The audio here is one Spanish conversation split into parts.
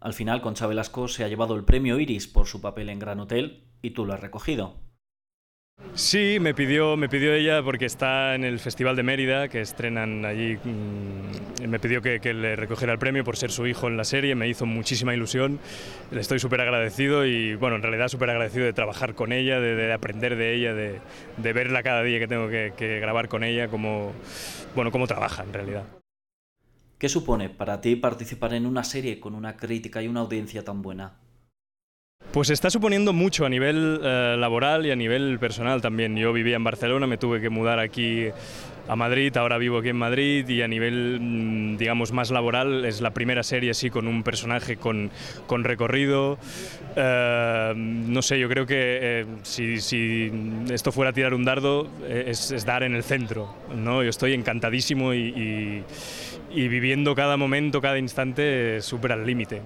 Al final, Concha Velasco se ha llevado el premio Iris por su papel en Gran Hotel y tú lo has recogido. Sí, me pidió, me pidió ella porque está en el Festival de Mérida, que estrenan allí. Mm, me pidió que, le recogiera el premio por ser su hijo en la serie. Me hizo muchísima ilusión. Le estoy súper agradecido y, bueno, en realidad súper agradecido de trabajar con ella, de, aprender de ella, de, verla cada día que tengo que, grabar con ella, como bueno, cómo trabaja en realidad. ¿Qué supone para ti participar en una serie con una crítica y una audiencia tan buena? Pues está suponiendo mucho a nivel eh, laboral y a nivel personal también. Yo vivía en Barcelona, me tuve que mudar aquí a Madrid, ahora vivo aquí en Madrid y a nivel, mm, digamos, más laboral es la primera serie así con un personaje con, recorrido. Eh, no sé, yo creo que eh, si, si, esto fuera tirar un dardo eh, es, dar en el centro, ¿no? Yo estoy encantadísimo y, y, viviendo cada momento, cada instante supera al límite.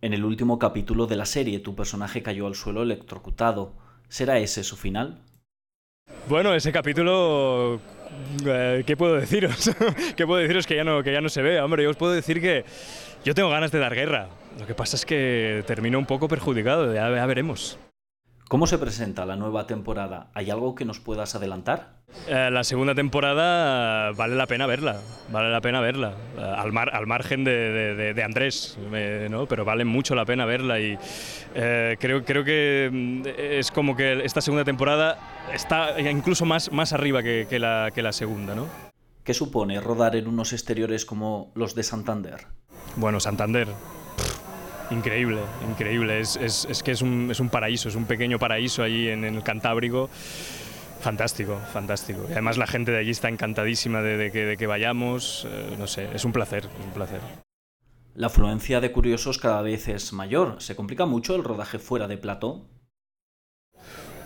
En el último capítulo de la serie, tu personaje cayó al suelo electrocutado. ¿Será ese su final? Bueno, ese capítulo eh, ¿Qué puedo deciros? ¿Qué puedo deciros que ya, no, que ya no se ve. Hombre, yo os puedo decir que yo tengo ganas de dar guerra. Lo que pasa es que termino un poco perjudicado, ya veremos. ¿Cómo se presenta la nueva temporada? ¿Hay algo que nos puedas adelantar? Eh, la segunda temporada eh, vale la pena verla, vale la pena verla, eh, al, mar, al margen de, Andrés, ¿no? pero vale mucho la pena verla y creo, creo que mm, es como que esta segunda temporada está incluso más, más arriba que, que, la, que la segunda. ¿no? ¿Qué supone rodar en unos exteriores como los de Santander? Bueno, Santander, Increíble, increíble. Es, que es un, es un, paraíso, es un pequeño paraíso allí en, el Cantábrico. Fantástico, fantástico. Y además la gente de allí está encantadísima de, que, vayamos. Eh, no sé, es un placer, es un placer. La afluencia de curiosos cada vez es mayor. ¿Se complica mucho el rodaje fuera de plató?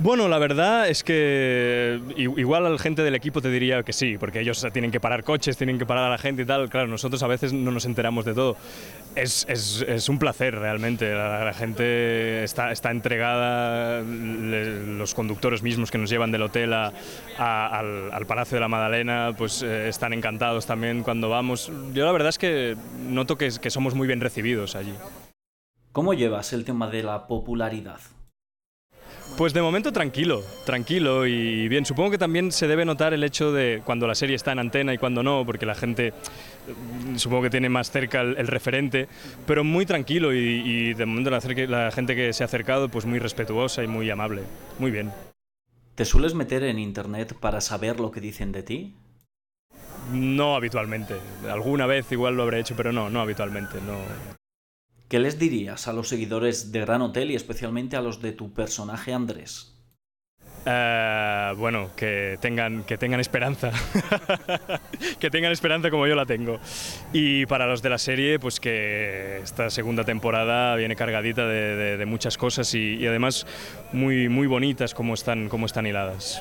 Bueno, la verdad es que igual la gente del equipo te diría que sí, porque ellos tienen que parar coches, tienen que parar a la gente y tal. Claro, nosotros a veces no nos enteramos de todo. Es, un placer realmente. La, gente está, entregada, los conductores mismos que nos llevan del hotel al, Palacio de la Madalena, pues eh, están encantados también cuando vamos. Yo la verdad es que noto que, que somos muy bien recibidos allí. ¿Cómo llevas el tema de la popularidad? Pues de momento tranquilo, tranquilo y bien. Supongo que también se debe notar el hecho de cuando la serie está en antena y cuando no, porque la gente eh, supongo que tiene más cerca el, referente, pero muy tranquilo y, de momento la, la gente que se ha acercado pues muy respetuosa y muy amable. Muy bien. ¿Te sueles meter en internet para saber lo que dicen de ti? No habitualmente. Alguna vez igual lo habré hecho, pero no, no habitualmente. No. ¿Qué les dirías a los seguidores de Gran Hotel y especialmente a los de tu personaje Andrés? Eh, bueno, que tengan, que tengan esperanza. que tengan esperanza como yo la tengo. Y para los de la serie, pues que esta segunda temporada viene cargadita de, muchas cosas y, además muy, muy bonitas están, como están hiladas.